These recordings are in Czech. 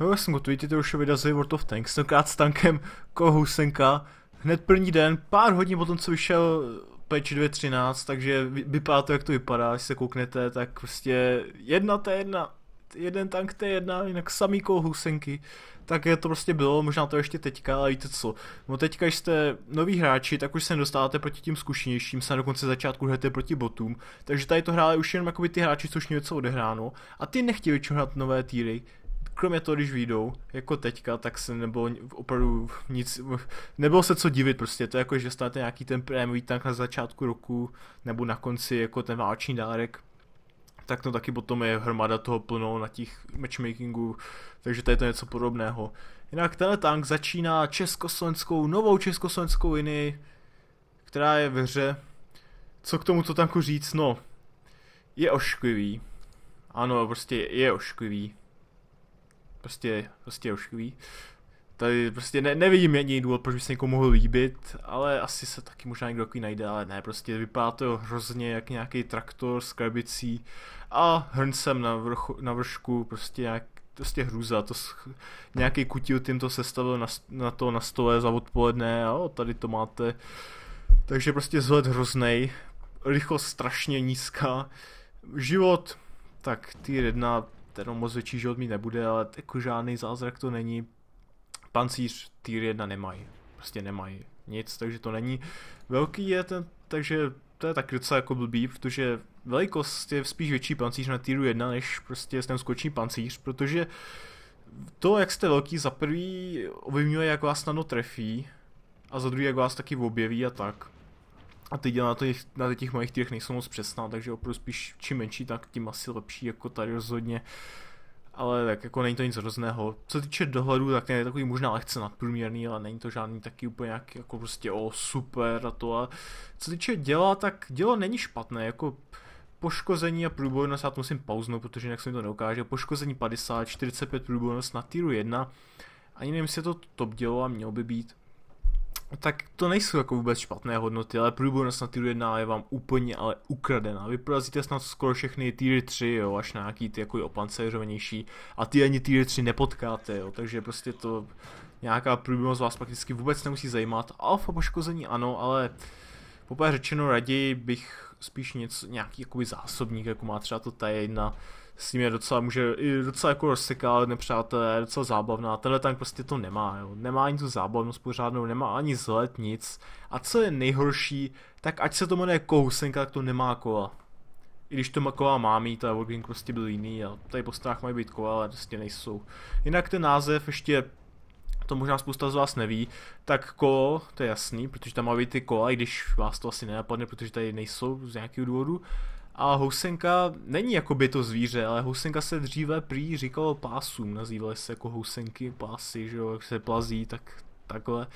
Jo, jsem to ty to už vydazili World of Tanks, tenkrát s tankem Kohusenka. Hned první den, pár hodin potom, co vyšel patch 2.13, takže vypadá to, jak to vypadá, když se kouknete, tak prostě jedna t jedna, jeden tank t jedna, jinak samý Kohusenky. Tak je to prostě bylo, možná to ještě teďka, ale víte co. No teďka, když jste noví hráči, tak už se dostáváte proti tím zkušenějším, se dokonce začátku hrajete proti botům, takže tady to hráli už jenom jakoby ty hráči, což něco odehráno a ty nechtějí většinou hrát nové týry, kromě toho, když vyjdou, jako teďka, tak se nebylo opravdu nic, nebylo se co divit prostě, to je jako, že stanete nějaký ten prémový tank na začátku roku, nebo na konci jako ten váleční dárek, tak to taky potom je hromada toho plnou na těch matchmakingu, takže to je to něco podobného. Jinak tenhle tank začíná československou, novou československou linii, která je ve hře. Co k tomuto tanku říct? No, je ošklivý. Ano, prostě je ošklivý prostě, prostě už ošklivý. Tady prostě ne, nevidím jediný důvod, proč by se někomu mohl líbit, ale asi se taky možná někdo takový najde, ale ne, prostě vypadá to hrozně jak nějaký traktor s krabicí a hrncem na, vrchu, na vršku, prostě nějak, prostě hrůza, to nějaký kutil tím to sestavil na, na to na stole za odpoledne a tady to máte. Takže prostě zhled hroznej, rychlost strašně nízká, život, tak ty jedna ten moc větší život mít nebude, ale jako žádný zázrak to není. Pancíř tier 1 nemají, prostě nemají nic, takže to není. Velký je ten, takže to je tak docela jako blbý, protože velikost je spíš větší pancíř na týru 1, než prostě ten skoční pancíř, protože to, jak jste velký, za prvý ovlivňuje, jak vás snadno trefí, a za druhý, jak vás taky objeví a tak a ty děla na těch, na těch mojich týrech nejsou moc přesná, takže opravdu spíš čím menší, tak tím asi lepší, jako tady rozhodně. Ale tak jako není to nic hrozného. Co týče dohledu, tak ten je takový možná lehce nadprůměrný, ale není to žádný taky úplně nějak jako prostě o super a to a co týče děla, tak dělo není špatné, jako poškození a průbojnost, já to musím pauznout, protože jinak se mi to neukáže, poškození 50, 45 průbojnost na týru 1, ani nevím, jestli je to top dělo a mělo by být, tak to nejsou jako vůbec špatné hodnoty, ale průbojnost na tier 1 je vám úplně ale ukradená. Vy porazíte snad skoro všechny tier 3, jo, až na nějaký ty jako opancerovanější a ty ani tier 3 nepotkáte, jo, takže prostě to nějaká průbojnost vás prakticky vůbec nemusí zajímat. Alfa poškození ano, ale poprvé řečeno raději bych spíš něco, nějaký jakoby zásobník, jako má třeba to ta jedna, s ním je docela, může i docela jako rozsekávat nepřátelé, je docela zábavná. Tenhle tank prostě to nemá, jo. Nemá ani tu zábavnost pořádnou, nemá ani zlet nic. A co je nejhorší, tak ať se to jmenuje kousenka, tak to nemá kola. I když to kola má mít, ta Wargaming prostě byl jiný a tady po stranách mají být kola, ale prostě nejsou. Jinak ten název ještě to možná spousta z vás neví, tak kolo, to je jasný, protože tam má být ty kola, i když vás to asi nenapadne, protože tady nejsou z nějakého důvodu. A housenka není jako by to zvíře, ale housenka se dříve prý říkalo pásům, nazývaly se jako housenky, pásy, že jo, jak se plazí, tak takhle.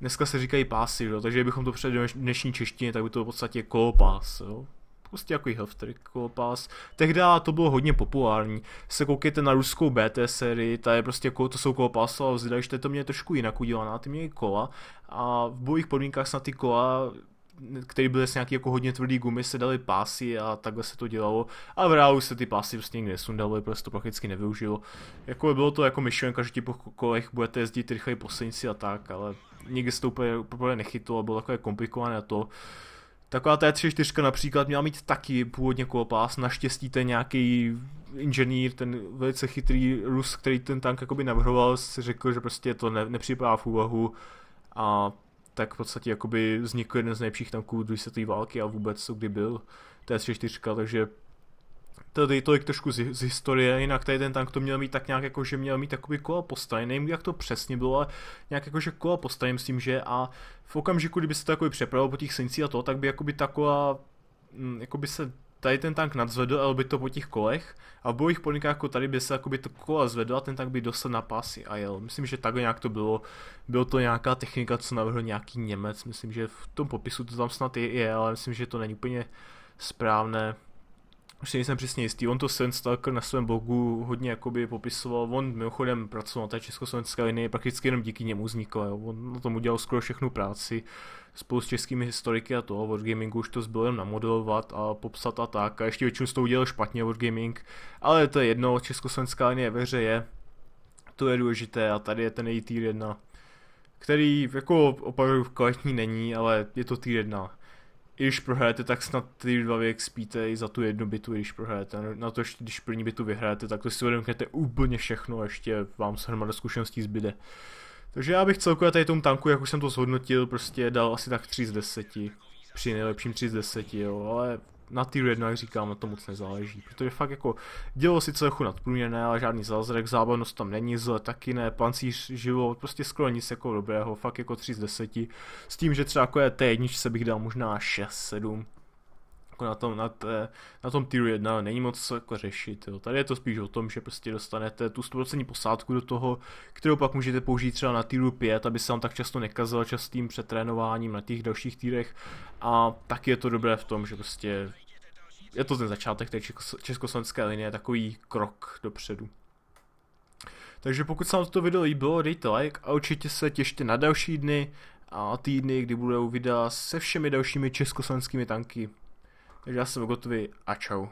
Dneska se říkají pásy, že jo, takže kdybychom to do dnešní češtiny, tak by to v podstatě kolopás, jo. Prostě jako i trick, kolopás. Tehdy to bylo hodně populární. Se koukejte na ruskou BT sérii, ta je prostě jako, to jsou ale vzhledem, že to mě trošku jinak udělaná, ty měly kola. A v bojích podmínkách snad ty kola který byl z nějaký jako hodně tvrdý gumy, se dali pásy a takhle se to dělalo. A v reálu se ty pásy prostě nikdy nesundaly, prostě to prakticky nevyužilo. Jako bylo to jako myšlenka, že ti po kolech budete jezdit rychleji po silnici a tak, ale nikdy se to úplně, úplně bylo takové komplikované to. Taková ta 34 například měla mít taky původně kolopás, naštěstí ten nějaký inženýr, ten velice chytrý Rus, který ten tank jakoby navrhoval, si řekl, že prostě to ne, nepřipadá v úvahu a tak v podstatě jakoby vznikl jeden z nejlepších tanků druhé světové války a vůbec co kdy byl T-34, takže tady tolik trošku z, z historie, jinak tady ten tank to měl mít tak nějak jako, že měl mít takový kola postaj, nevím jak to přesně bylo, ale nějak jako, že kola s tím, že a v okamžiku, kdyby se to jako přepravilo po těch silnicích a to, tak by jakoby taková mm, jakoby se tady ten tank nadzvedl, ale by to po těch kolech a v podmínkách jako tady by se jakoby to kola zvedlo a ten tank by dostal na pásy a jel. Myslím, že takhle nějak to bylo. Bylo to nějaká technika, co navrhl nějaký Němec. Myslím, že v tom popisu to tam snad je, je ale myslím, že to není úplně správné už si nejsem přesně jistý, on to sen Stalker na svém blogu hodně jakoby popisoval, on mimochodem pracoval na té československé linii, prakticky jenom díky němu vznikla, jo. on na tom udělal skoro všechnu práci, spolu s českými historiky a to, a Wargamingu už to zbylo jen namodelovat a popsat a tak, a ještě většinu to udělal špatně Wargaming, ale to je jedno, československá linie ve hře je, to je důležité a tady je ten její tier 1, který jako opravdu kvalitní není, ale je to tier 1 i když prohráte, tak snad ty dva věk spíte i za tu jednu bitu, když prohráte. Na to, když první bitu vyhráte, tak to si uvědomíte úplně všechno, a ještě vám se hromada zkušeností zbyde. Takže já bych celkově tady tomu tanku, jak už jsem to zhodnotil, prostě dal asi tak 3 z 10. Při nejlepším 3 z 10, jo, ale na tier 1, jak říkám, na to moc nezáleží, protože fakt jako dělo si trochu nadprůměrné, ale žádný zázrak, zábavnost tam není, zle taky ne, pancíř živo, prostě skoro nic jako dobrého, fakt jako 3 z 10, s tím, že třeba jako je té jedničce bych dal možná 6, 7, jako na tom, na, té, na tom tier 1 není moc co jako řešit. Jo. Tady je to spíš o tom, že prostě dostanete tu 100% posádku do toho, kterou pak můžete použít třeba na týru 5, aby se vám tak často nekazil častým přetrénováním na těch dalších týrech. A tak je to dobré v tom, že prostě je to ten začátek té československé linie, takový krok dopředu. Takže pokud se vám toto video líbilo, dejte like a určitě se těšte na další dny a týdny, kdy budou videa se všemi dalšími československými tanky. Takže já se gotový a čau.